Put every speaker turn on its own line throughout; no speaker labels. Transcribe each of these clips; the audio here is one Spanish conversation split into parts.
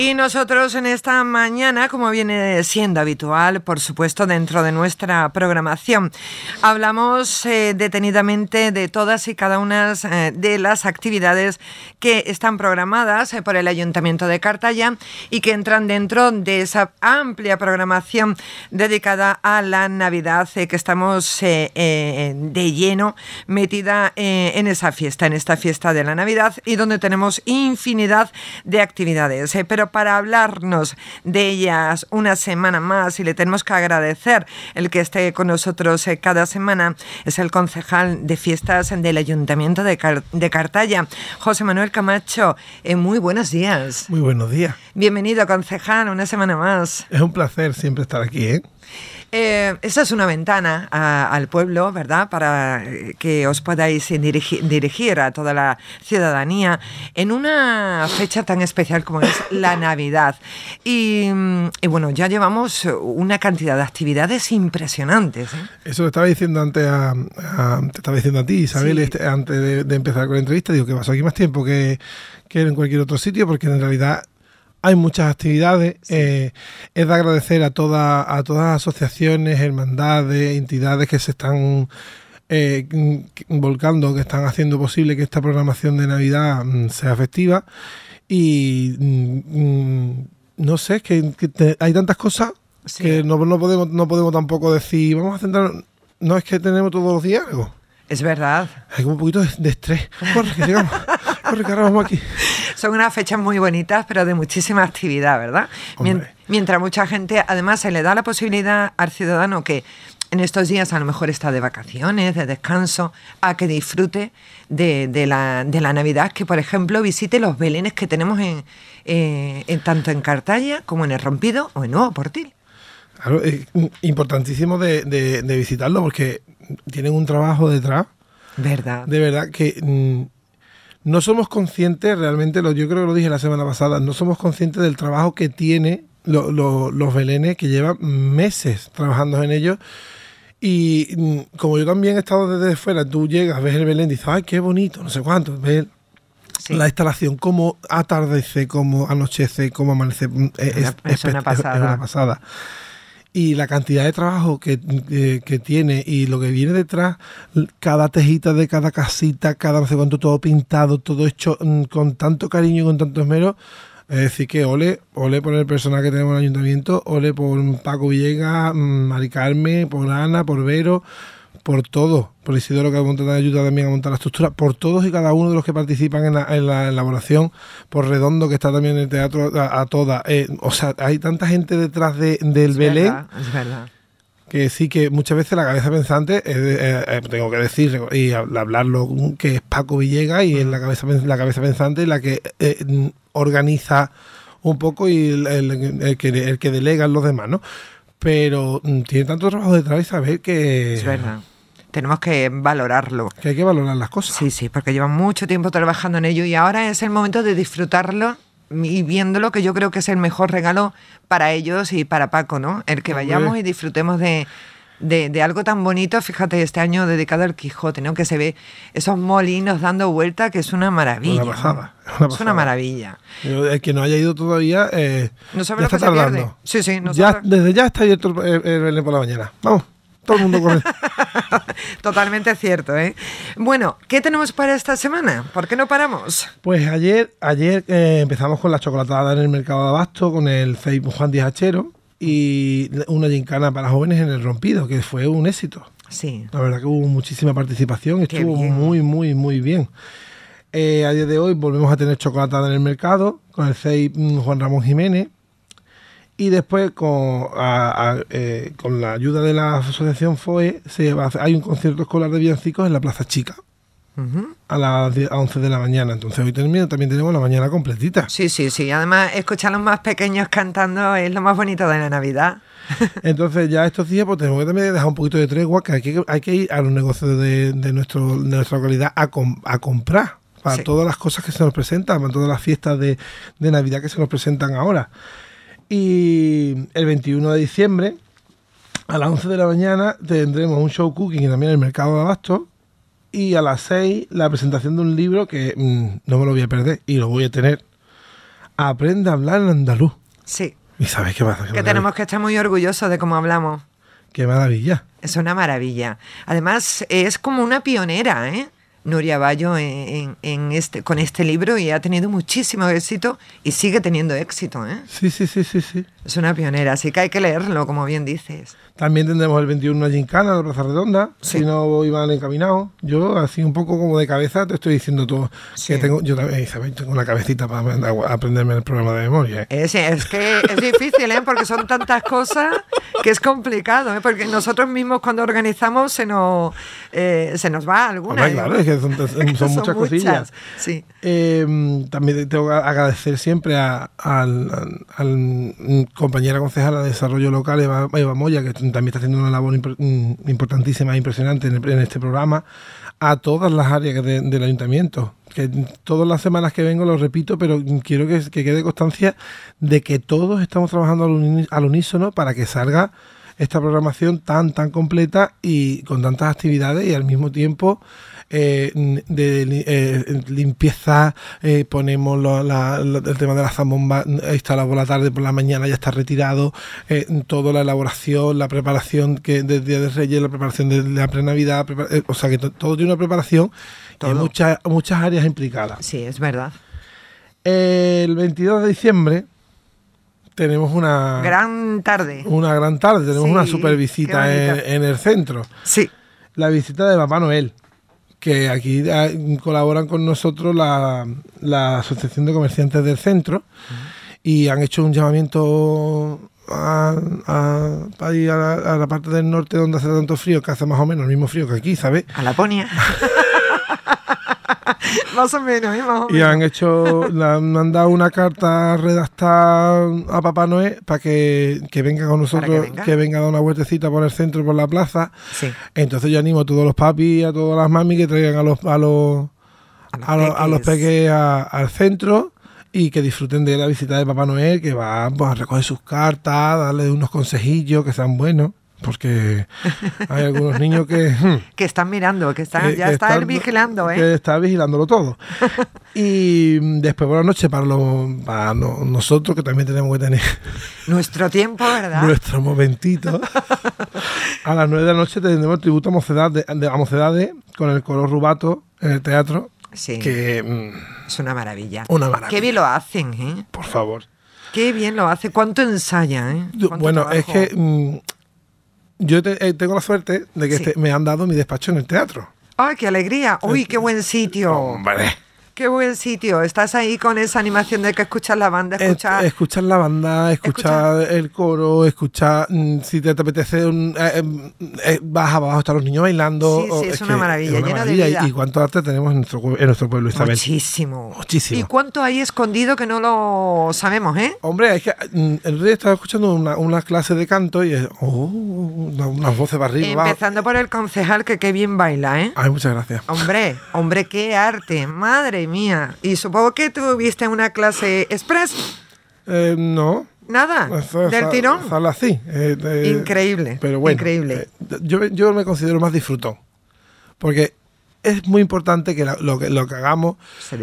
Y nosotros en esta mañana, como viene siendo habitual, por supuesto, dentro de nuestra programación, hablamos eh, detenidamente de todas y cada una eh, de las actividades que están programadas eh, por el Ayuntamiento de Cartaya y que entran dentro de esa amplia programación dedicada a la Navidad, que estamos de lleno metida en esa fiesta, en esta fiesta de la Navidad y donde tenemos infinidad de actividades para hablarnos de ellas una semana más y le tenemos que agradecer el que esté con nosotros eh, cada semana. Es el concejal de fiestas del Ayuntamiento de, de Cartaya, José Manuel Camacho. Eh, muy buenos días. Muy buenos días. Bienvenido, concejal, una semana
más. Es un placer siempre estar aquí, ¿eh?
Eh, esa es una ventana ah, al pueblo, ¿verdad? Para eh, que os podáis dirigir a toda la ciudadanía en una fecha tan especial como es la Navidad. Y, mm, bueno, ya llevamos una cantidad de actividades impresionantes. ¿eh?
Eso lo estaba diciendo antes a, estaba diciendo a ti, Isabel, este, antes de, de, empezar con la entrevista. Digo que pasó aquí más tiempo que, que en cualquier otro sitio, porque en realidad hay muchas actividades. Eh, es de agradecer a, toda, a todas las asociaciones, hermandades, entidades que se están eh, volcando, que están haciendo posible que esta programación de Navidad mm, sea efectiva Y mm, mm, no sé, que, hay tantas cosas que no, no, podemos, no podemos tampoco decir, vamos a centrar. No es que tenemos todos los días algo. Es verdad. Hay como un poquito de, estrés. que
aquí. Son unas fechas muy bonitas, pero de muchísima actividad, ¿verdad? Mientras mucha gente, además, se le da la posibilidad al ciudadano que en estos días a lo mejor está de vacaciones, de descanso, a que disfrute de, la, Navidad, que por ejemplo visite los belenes que tenemos en, eh, tanto en cartalla como en El Rompido
o en Nuevo Portil. Claro, importantísimo de, visitarlo porque tienen un trabajo detrás. ¿Verdad? De verdad que mm, no somos conscientes realmente, yo creo que lo dije la semana pasada, no somos conscientes del trabajo que tiene los belenes, que llevan meses trabajando en ellos. Y mm, como yo también he estado desde fuera, tú llegas, ves el Belén, y dices, ay, qué bonito, no sé cuánto, ves la instalación, cómo atardece, cómo anochece, cómo amanece. Mm, pasada y la cantidad de trabajo que, tiene y lo que viene detrás, cada tejita de cada casita, cada no sé cuánto, todo pintado, todo hecho mm, con tanto cariño y con tanto esmero. Es decir, que ole, ole por el personal que tenemos en el ayuntamiento, ole por Paco Villegas, mm, Mari por Ana, por Vero por todos, por Isidoro que ha Montana ayuda también a montar la estructura, por todos y cada uno de los que participan en la, elaboración, por Redondo que está también en el teatro, a, todas. Eh, o sea, hay tanta gente detrás del Belén. que sí que muchas veces la cabeza pensante eh, eh, tengo que decir y hablarlo mm, que es Paco Villega y es la cabeza la cabeza pensante la que mm, organiza un poco y el, que, el que delega en los demás no pero mm, tiene tanto trabajo detrás y saber que es verdad tenemos que valorarlo. Que hay que valorar las cosas. Sí, sí, porque llevan mucho tiempo trabajando en ello y
ahora es el momento de disfrutarlo y viéndolo, que yo creo que es el mejor regalo para ellos y para Paco, ¿no? El que vayamos y disfrutemos de, algo tan bonito, fíjate, este año dedicado al Quijote, ¿no? Que se ve esos molinos dando vuelta, que es una maravilla. Una
bajada, Es una maravilla. El eh, que no haya ido todavía, eh, no sabemos ya Sí, sí, Desde ya está abierto el, por la mañana. Vamos todo el mundo
Totalmente cierto, ¿eh? Bueno, ¿qué tenemos para esta semana? ¿Por qué no paramos?
Pues ayer, ayer eh, empezamos con la chocolatada en el mercado de abasto, con el Facebook Juan Díaz Hachero y una gincana para jóvenes en el rompido, que fue un éxito. Sí. La verdad que hubo muchísima participación, estuvo muy, muy, muy bien. Eh, a día de hoy volvemos a tener chocolatada en el mercado con el CEI mm, Juan Ramón Jiménez y después con, eh, con la ayuda de la asociación FOE se hay un concierto escolar de villancicos en la Plaza Chica. A las 11 de la mañana. Entonces hoy termino, también tenemos la mañana completita. Sí, sí, sí. Además, escuchar a los más pequeños cantando es lo más bonito de la Navidad. Entonces ya estos días pues tenemos que también dejar un poquito de tregua, que hay que, ir a los negocios de, nuestro, de nuestra localidad a, comprar para todas las cosas que se nos presentan, para todas las fiestas de, de Navidad que se nos presentan ahora. Y el 21 de diciembre, a las 11 de la mañana, tendremos un show cooking y también el mercado de abasto. Y a las 6, la presentación de un libro que mm, no me lo voy a perder y lo voy a tener. Aprende a hablar en andaluz. Sí. ¿Y sabes qué pasa?
que tenemos que estar muy orgullosos de cómo hablamos.
Qué maravilla.
Es una maravilla. Además, es como una pionera, ¿eh? Nuria Bayo en, este, con este libro y ha tenido muchísimo éxito y sigue teniendo éxito. ¿eh? Sí, sí, sí, sí, sí. Es una pionera, así que hay que leerlo, como bien dices.
También tendremos el 21 a Gincana, la Plaza Redonda, si no iban encaminados. Yo, así un poco como de cabeza, te estoy diciendo todo. tengo, yo también, eh, tengo una cabecita para aprenderme el programa de memoria. Eh. Es, que
es difícil, ¿eh? porque son tantas cosas que es complicado, porque nosotros mismos cuando organizamos se nos, se nos va alguna. claro, es que son, muchas, cosillas.
Em, también tengo que agradecer siempre al compañera concejala de Desarrollo Local, Eva, Moya, que también está haciendo una labor mm, importantísima e impresionante en, este programa, a todas las áreas del ayuntamiento. Que todas las semanas que vengo lo repito, pero quiero que, quede constancia de que todos estamos trabajando al, unísono para que salga esta programación tan, tan completa y con tantas actividades y al mismo tiempo eh, de eh, limpieza, eh, ponemos el tema de la zambomba instalado por la tarde, por la mañana ya está retirado, toda la elaboración, la preparación que del Día de Reyes, la preparación de la pre-Navidad, o sea que todo tiene una preparación y muchas, muchas áreas implicadas. Sí, es verdad. El 22 de diciembre tenemos una gran tarde. Una gran tarde, tenemos una super visita en, en, el centro. Sí. La visita de Papá Noel que aquí ah, colaboran con nosotros la, la Asociación de Comerciantes del Centro y han hecho un llamamiento a, la, a, la, parte del norte donde hace tanto frío, que hace más o menos el mismo frío que aquí, ¿sabes? A Laponia.
más o menos, ¿eh? Y han
hecho, han mandado una carta redactada a Papá Noé para que, venga con nosotros, que venga? a dar una vueltecita por el centro, por la plaza. Entonces yo animo a todos los papis, a todas las mami que traigan a los, a los, a los, a al centro y que disfruten de la visita de Papá Noel, que va pues, a recoger sus cartas, darle unos consejillos que sean buenos porque hay algunos niños que... Hmm, que están mirando, que están, eh, ya están,
vigilando, ¿eh? Que
está vigilándolo todo. y mm, después por la noche, para, nosotros que también tenemos que tener... Nuestro tiempo, ¿verdad? Nuestro momentito. a las nueve de la noche tendremos el tributo a Mocedades, de, con el color rubato en el teatro. Sí. Mm, es una maravilla. Una maravilla.
Qué bien lo hacen, ¿eh? Por favor.
Qué bien lo hace. ¿Cuánto ensaya, eh? bueno, es que... Mm, yo eh, tengo la suerte de que este, me han dado mi despacho en el teatro.
¡Ay, qué alegría! ¡Uy, qué buen sitio! Vale. Qué buen sitio. Estás ahí con esa animación de que escuchas la banda, escuchar
la banda, escuchar el coro, escuchar mm, si te, apetece, un, eh, em, eh, vas abajo, están los niños bailando. Sí, sí, es, una maravilla, Y, cuánto arte tenemos en nuestro, en nuestro pueblo, Isabel. Muchísimo. Muchísimo. Y cuánto hay escondido que no lo sabemos, ¿eh? Hombre, es que mm, el rey estaba escuchando una, clase de canto y es... Oh, unas voces arriba... Empezando por el concejal, que
qué bien baila, ¿eh?
Ay, muchas gracias.
Hombre, hombre, qué arte, madre mía. Y supongo que tuviste una clase express.
Eh, no.
Nada, del tirón.
así. Eh, increíble. Pero bueno, increíble. Eh, yo, yo, me considero más disfrutón. Porque es muy importante que lo, que hagamos,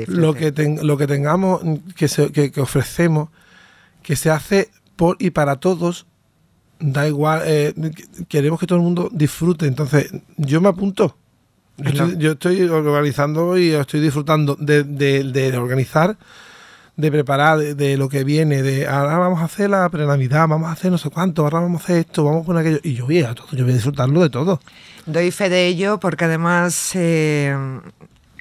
lo que, lo que tengamos, que, se, que, ofrecemos, que se hace por y para todos, da igual. queremos que todo el mundo disfrute. Entonces, yo me apunto. Yo estoy, organizando y estoy disfrutando de, organizar, de preparar, de, lo que viene, de ahora vamos a hacer la prenavidad vamos a hacer no sé cuánto, ahora vamos a hacer esto, vamos con aquello. Y yo voy a todo, yo voy a disfrutarlo de todo. Doy fe de
ello porque además eh,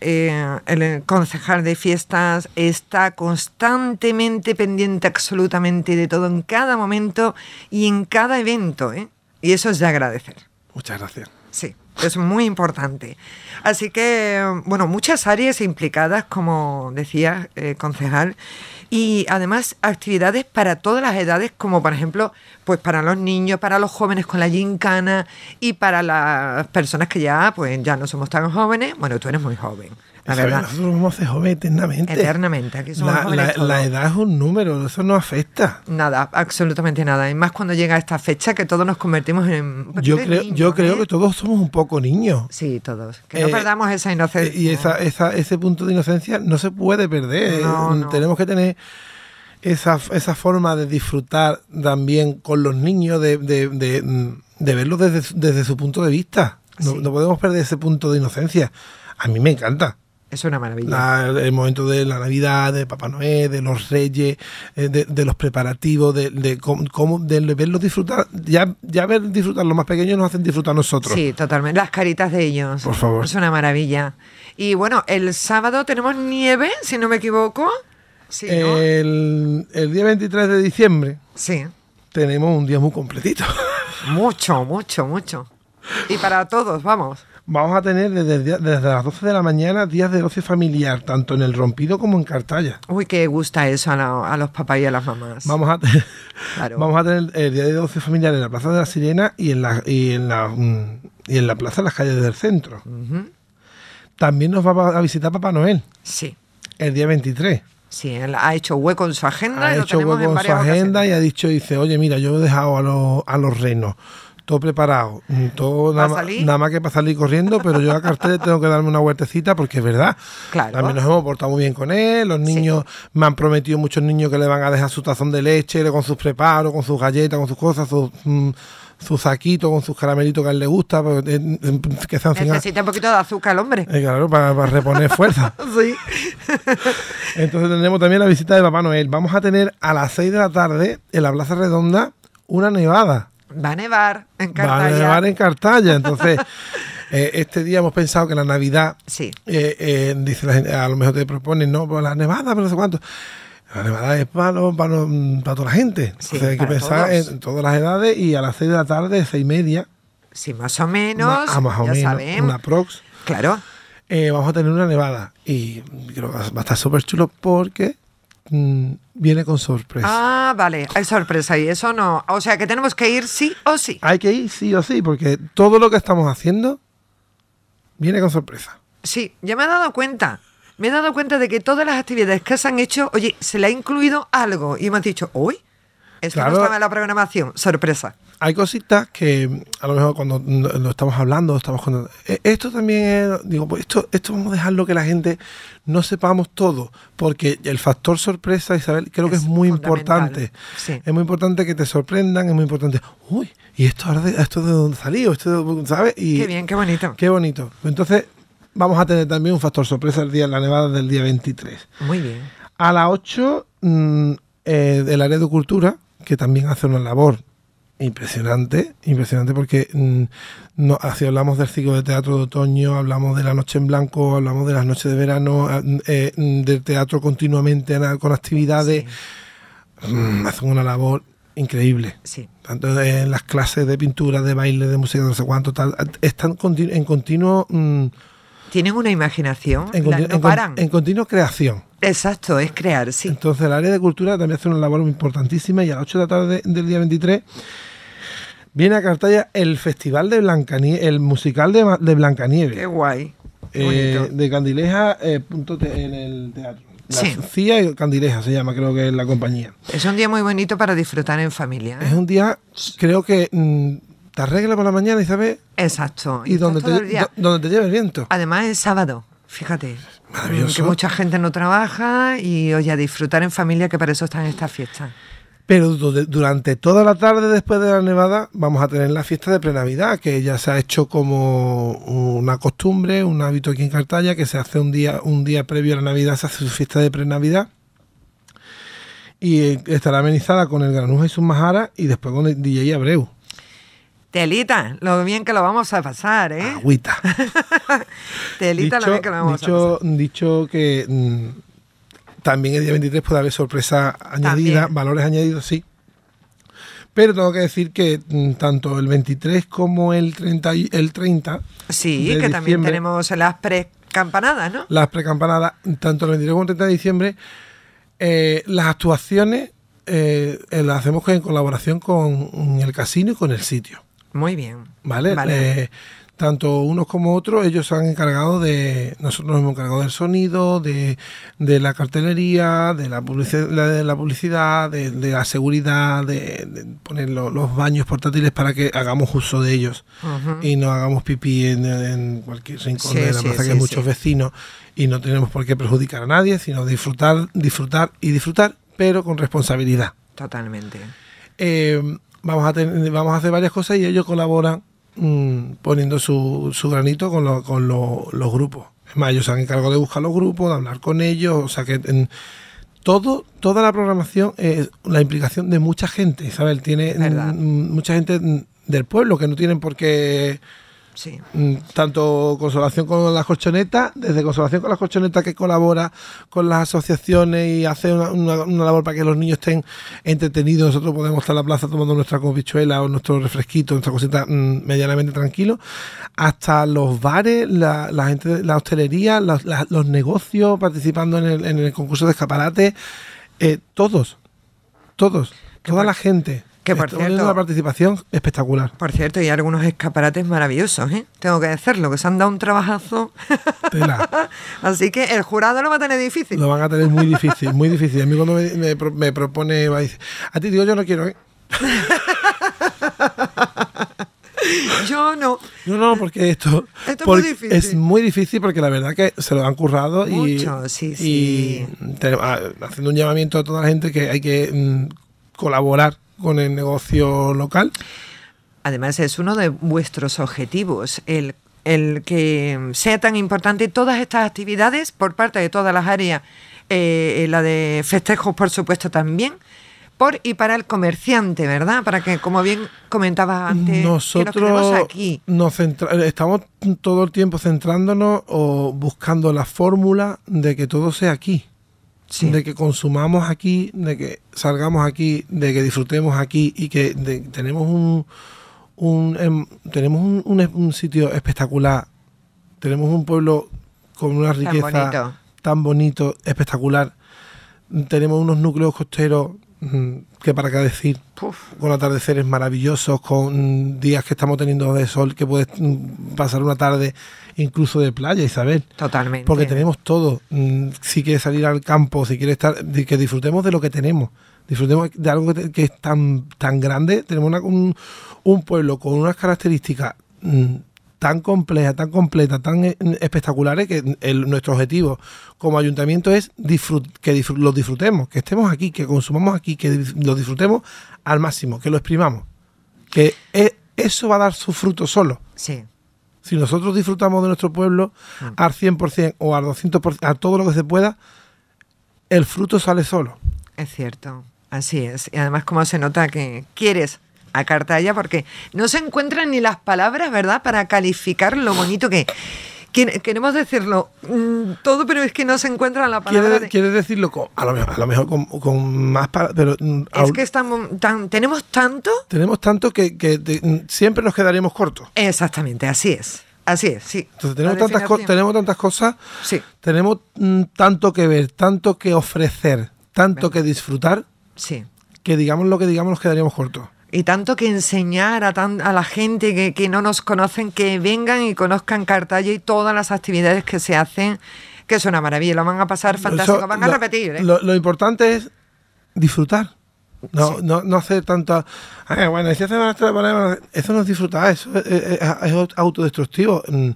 eh, el concejal de fiestas está constantemente pendiente absolutamente de todo en cada momento y en cada evento. ¿eh? Y eso es de agradecer. Muchas gracias. Sí. Es muy importante. Así que, bueno, muchas áreas implicadas, como decía eh, concejal, y además actividades para todas las edades, como por ejemplo, pues para los niños, para los jóvenes con la gincana y para las personas que ya, pues ya no somos tan jóvenes. Bueno, tú eres muy joven.
Nosotros vamos a eternamente. Eternamente. la,
edad es un número, eso no afecta. Nada, absolutamente nada. Y más cuando llega esta fecha que todos nos convertimos en. Yo creo, yo
¿eh? creo que todos somos un poco niños. Sí, todos. Que no eh, perdamos esa inocencia. Y ese punto de inocencia no se puede perder. Mm, tenemos que tener. Esa, esa, forma de disfrutar también con los niños, de, de, mm, verlos desde, su punto de vista. no podemos perder ese punto de inocencia. A mí me encanta. Es una maravilla. el momento de la Navidad, de Papá Noé, de los Reyes, eh, de, los preparativos, de, cómo, verlos disfrutar. Ya, ya ver disfrutar los más pequeños nos hacen disfrutar a nosotros.
Sí, totalmente. Las caritas de
ellos. Por favor. Es una
maravilla. Y bueno, el sábado tenemos nieve, si no me equivoco.
el, el día 23 de diciembre. Sí. Tenemos un día muy completito. Mucho, mucho, mucho.
Y para todos,
vamos vamos a tener desde, las 12 de la mañana días de ocio familiar, tanto en el rompido como en Cartalla. Uy, qué gusta eso a, los papás y a las mamás. Vamos a, tener, vamos a tener el día de ocio familiar en la Plaza de la Sirena y en la, y en la, mm, Plaza de las Calles del Centro. También nos va a visitar Papá Noel. Sí. El día 23. Sí, él ha hecho hueco en su agenda. Ha y hecho hueco en su agenda y ha dicho, dice, oye, mira, yo he dejado a los, a los renos todo preparado, mm, todo nada, más que para salir corriendo, pero yo a Cartel tengo que darme una huertecita porque es verdad. Claro. También nos hemos portado muy bien con él, los niños me han prometido muchos niños que le van a dejar su tazón de leche, con sus preparos, con sus galletas, con sus cosas, sus... Mm, su saquito con sus caramelitos que a él le gusta, pues, eh, em, que Necesita
un poquito de azúcar el hombre.
Eh, claro, para, reponer fuerza. sí. Entonces tendremos también la visita de Papá Noel. Vamos a tener a las 6 de la tarde en la Plaza Redonda una nevada
va a nevar en Cartaya. Va a nevar en
cartalla Entonces, eh, este día hemos pensado que la Navidad. Sí. Eh, eh, dice a lo mejor te proponen, no, pues la nevada, pero no sé cuánto. La nevada es para, toda la gente. Sí, Entonces, hay que pensar en todas las edades y a las seis de la tarde, seis y media. Sí, más o menos. Una, ah, más o menos. Una prox. Claro. vamos a tener una nevada y creo que va a estar súper chulo porque Mm, viene con sorpresa.
Ah, vale, hay sorpresa y eso no. O sea que tenemos que ir sí o sí. Hay que ir sí o sí, porque todo lo que estamos haciendo viene con sorpresa. Sí, ya me he dado cuenta. Me he dado cuenta de que todas las actividades que se han hecho, oye, se le ha incluido algo. Y me han dicho, hoy claro, la programación.
Sorpresa. Hay cositas que a lo mejor cuando lo estamos hablando, estamos contando. E, esto también es, digo, pues esto, esto vamos a dejarlo que la gente no sepamos todo, porque el factor sorpresa, Isabel, creo que es muy importante. Es muy importante que te sorprendan, es muy importante. Uy, ¿y esto, esto de dónde salió? Esto, ¿sabes? Y, qué bien, qué bonito. Qué bonito. Pues entonces, vamos a tener también un factor sorpresa el día, la nevada del día 23. Muy bien. A las 8, del área de cultura, que también hacen una labor impresionante, impresionante porque mm, hablamos del ciclo de teatro de otoño, hablamos de la noche en blanco, hablamos de las noches de verano, ah, mm, eh, mm, del teatro continuamente con actividades, hacen una labor increíble. Sí. Tanto en las clases de pintura, de baile, de música, no sé cuánto, ah, están en continuo... Tienen una imaginación, en, continuo creación. Exacto, es crear, sí. Entonces, el área de cultura también hace una labor importantísima y a las 8 de la tarde del día 23 viene a Cartaya el Festival de Blancanieves, el musical de, de Blancanieves. Qué guay. Eh, de Candileja eh, punto en el teatro. sí. CIA y Candileja se llama, creo que es la compañía. Es un día muy bonito para disfrutar en familia. Es ¿eh? un día, creo que mm, te arregla por la mañana, Isabel. Exacto. Y, donde,
donde te lleve el viento. Además es sábado. Fíjate,
mm, que mucha gente no trabaja
y oye, a disfrutar en familia que para eso están estas fiestas.
Pero durante toda la tarde después de la nevada vamos a tener la fiesta de prenavidad, que ya se ha hecho como una costumbre, un hábito aquí en Cartaya, que se hace un día, un día previo a la Navidad, se hace su fiesta de prenavidad. Y eh, estará amenizada con el granuja y sus majaras y después con el DJ Abreu.
Telita, lo bien que lo vamos a pasar, ¿eh?
Agüita. Telita, lo bien que lo vamos a pasar. Dicho que mm, también el día 23 puede haber sorpresa añadida, valores añadidos, sí. Pero tengo que decir que mm, tanto el 23 como el 30, el 30 Sí, que también tenemos las precampanadas, ¿no? Las precampanadas, tanto el 23 como el 30 de diciembre, eh, las actuaciones eh, eh, las hacemos en colaboración con el casino y con el sitio. Muy bien. Vale, eh, tanto unos como otros, ellos se han encargado de, nosotros nos hemos encargado del sonido, de, la cartelería, de la publicidad, de la, publicidad, de, la seguridad, de, poner los, baños portátiles para que hagamos uso de ellos y no hagamos pipí en, cualquier rincón de la plaza que hay muchos vecinos y no tenemos por qué perjudicar a nadie, sino disfrutar, disfrutar y disfrutar, pero con responsabilidad. Totalmente. Eh, vamos a, tener, vamos a hacer varias cosas y ellos colaboran mm, poniendo su, su, granito con, con los grupos. Es más, ellos se han encargado de buscar los grupos, de hablar con ellos, o sea que todo, toda la programación es la implicación de mucha gente, Isabel. Tiene mm, mucha gente del pueblo que no tienen por qué Sí. Mm, tanto Consolación con las colchonetas, desde Consolación con las colchonetas que colabora con las asociaciones y hace una, labor para que los niños estén entretenidos. Nosotros podemos estar en la plaza tomando nuestra copichuela o nuestro refresquito, nuestra cosita mm, medianamente tranquilo, hasta los bares, la, gente, la hostelería, los negocios participando en el, concurso de escaparate, eh, todos, todos, toda la gente. Que por cierto, una participación espectacular.
Por cierto, y algunos escaparates maravillosos, ¿eh? Tengo que decirlo, que se han dado un trabajazo.
Así que el jurado lo va a tener difícil. Lo van a tener muy difícil, muy difícil. A mí cuando me, propone, va a decir, a ti digo, yo no quiero, ¿eh? Yo no. Yo no, porque esto, esto es, muy difícil es, muy difícil. porque la verdad que se lo han currado Mucho, y, sí, ah, haciendo un llamamiento a toda la gente que hay que mm, colaborar con el negocio local. Además, es uno de vuestros objetivos, el, el
que sea tan importante todas estas actividades por parte de todas las áreas, eh, eh, la de festejos, por supuesto, también, por y para el comerciante, ¿verdad? Para que, como bien comentabas antes, nosotros
aquí. nos estamos todo el tiempo centrándonos o buscando la fórmula de que todo sea aquí de que consumamos aquí, de que salgamos aquí, de que disfrutemos aquí y que tenemos un, em, tenemos un, sitio espectacular, tenemos un pueblo con una riqueza tan bonito espectacular, tenemos unos núcleos costeros que para qué decir, con atardeceres maravillosos, con días que estamos teniendo de sol, que puedes mm, pasar una tarde incluso de playa, Isabel. Totalmente. Porque tenemos todo. Mm, si quieres salir al campo, si quieres estar, que disfrutemos de lo que tenemos. Disfrutemos de algo que, es tan, tan grande. Tenemos un, un pueblo con unas características mm, tan compleja, tan completa, tan eh, espectaculares que nuestro objetivo como ayuntamiento es que los disfrutemos, que estemos aquí, que consumamos aquí, que los disfrutemos al máximo, que lo exprimamos. Que e, eso va a dar su fruto solo. Sí. Si nosotros disfrutamos de nuestro pueblo mm. al 100% o al 200%, a todo lo que se pueda, el fruto sale solo.
Es cierto,
así es. Y además como se nota que quieres
a Cartaya porque no se encuentran ni las palabras, ¿verdad?, para calificar lo bonito que queremos decirlo mm, todo, pero es que no se encuentran las la palabra.
Quiere, decirlo con, a, lo mejor, lo mejor con, más palabras. Mm, es que
tenemos tanto.
Tenemos tanto que, mm, siempre nos quedaríamos cortos. Exactamente, así es. Así es, sí. Entonces tenemos tantas, tenemos tantas cosas, tenemos tanto que ver, tanto que ofrecer, tanto que disfrutar, sí. que digamos lo que digamos nos quedaríamos cortos y tanto que
enseñar a, la gente que, no nos conocen que vengan y conozcan Cartaya y todas las actividades que se hacen, que es una maravilla, lo van a pasar fantástico, van a repetir.
¿eh? Lo, importante es disfrutar. No, no, hacer tanta. Ah, bueno, si eso no es disfrutar, eso es autodestructivo. Mm,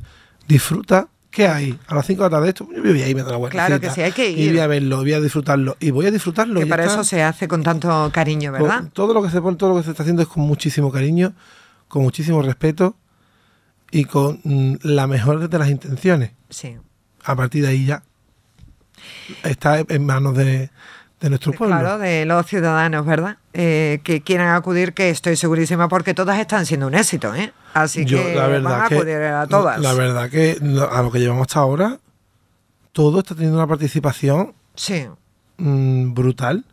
disfruta ¿Qué hay? A las 5 de la tarde, esto, yo voy a irme la Claro que sí, hay que ir. Y voy a verlo, voy a disfrutarlo. Y voy a disfrutarlo. Que para eso
se hace con tanto cariño, ¿verdad?
todo lo que se pone, todo lo que se está haciendo es con muchísimo cariño, con muchísimo respeto y con mm, la mejor de las intenciones. Sí. A partir de ahí ya está en manos de, de nuestro pueblo. Claro,
de los ciudadanos, ¿verdad? Eh, que quieran acudir, que estoy segurísima, porque todas están siendo un éxito, ¿eh?
Así que la van a acudir a todas. La verdad que a lo que llevamos hasta ahora, todo está teniendo una participación mm, brutal.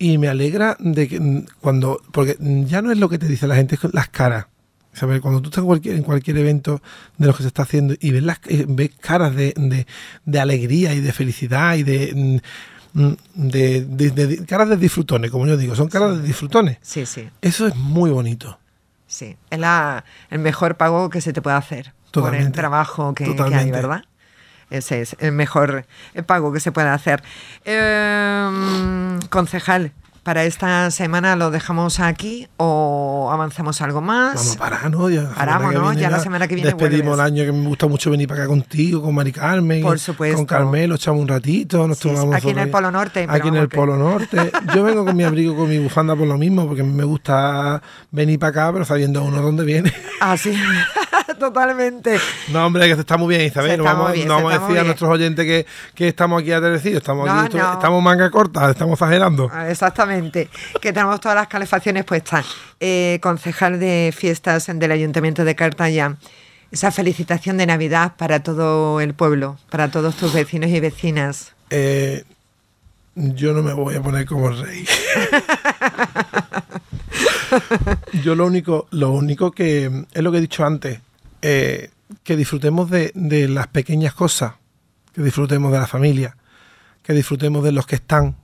Y me alegra de que mm, cuando, porque ya no es lo que te dice la gente, es las caras. ¿Sabes? Cuando tú estás en cualquier, en cualquier, evento de los que se está haciendo y ves, las, eh, ves caras de, alegría y de felicidad y de... Mm, Mm, de, caras de disfrutones, como yo digo, son caras de disfrutones. Sí, sí. Eso es muy bonito.
Sí, es la, el mejor pago que se te puede hacer por el trabajo que, hay, ¿verdad? Ese es el mejor pago que se puede hacer. Em, concejal, para esta semana lo dejamos aquí o avanzamos algo más. Vamos para,
¿no? Paramos, ¿no? ya la semana que viene. Despedimos el año que me gusta mucho venir para acá contigo, con Mari Carmen. Por supuesto. Con Carmelo, echamos un ratito, nos tomamos. Aquí en el Polo Norte. Aquí en el Polo Norte. Yo vengo con mi abrigo, con mi bufanda por lo mismo, porque me gusta venir para acá, pero sabiendo uno dónde viene. Así. Ah, sí. totalmente. No, hombre, que está muy bien, Isabel. No vamos, vamos a decir a nuestros oyentes que, estamos aquí aterecidos, estamos, estamos manga corta, estamos exagerando. Ah, exactamente, que tenemos todas las calefacciones puestas.
Eh, concejal de fiestas del Ayuntamiento de Cartaya esa felicitación de Navidad para todo el pueblo, para todos tus vecinos y vecinas. Eh,
yo no me voy a poner como rey. yo lo único, lo único que es lo que he dicho antes. Eh, que disfrutemos de, las pequeñas cosas, que disfrutemos de la familia, que disfrutemos de los que están,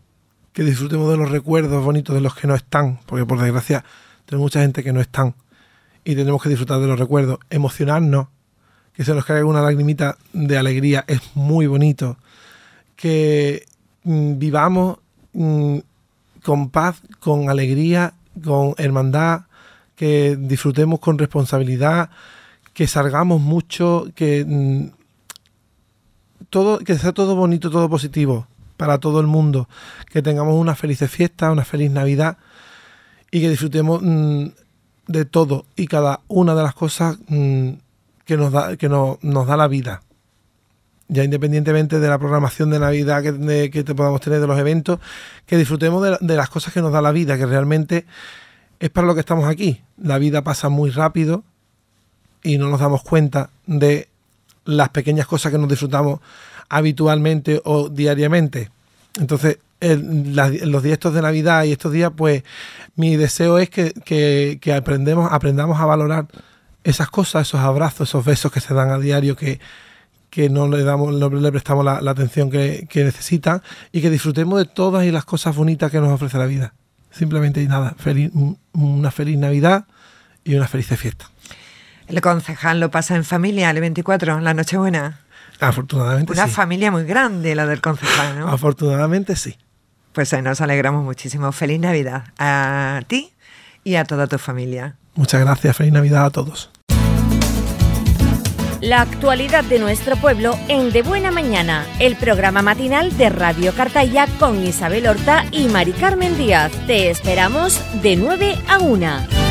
que disfrutemos de los recuerdos bonitos de los que no están, porque por desgracia tenemos mucha gente que no están y tenemos que disfrutar de los recuerdos, emocionarnos, que se nos caiga una lagrimita de alegría es muy bonito, que mm, vivamos mm, con paz, con alegría, con hermandad, que disfrutemos con responsabilidad, que salgamos mucho, que mm, todo, que sea todo bonito, todo positivo para todo el mundo, que tengamos una feliz fiesta, una feliz Navidad y que disfrutemos mm, de todo y cada una de las cosas mm, que nos da, que nos da la vida. Ya independientemente de la programación de Navidad que, que podamos tener de los eventos, que disfrutemos de las cosas que nos da la vida, que realmente es para lo que estamos aquí. La vida pasa muy rápido y no nos damos cuenta de las pequeñas cosas que nos disfrutamos habitualmente o diariamente. Entonces, en los días estos de Navidad y estos días, pues mi deseo es que, que, aprendemos, aprendamos a valorar esas cosas, esos abrazos, esos besos que se dan a diario, que, no le damos, no le prestamos la, atención que, que necesitan y que disfrutemos de todas y las cosas bonitas que nos ofrece la vida. Simplemente y nada, feliz, una feliz Navidad y una feliz fiesta
el concejal lo pasa en familia, el 24, la Nochebuena.
Afortunadamente Una
familia muy grande la del concejal, ¿no?
Afortunadamente
sí. Pues ahí nos alegramos muchísimo. Feliz Navidad a ti y a toda tu
familia. Muchas gracias, feliz Navidad a todos. La
actualidad de nuestro pueblo en De Buena Mañana, el programa matinal de Radio Cartaya con Isabel Horta y Mari Carmen Díaz. Te esperamos de 9 a 1.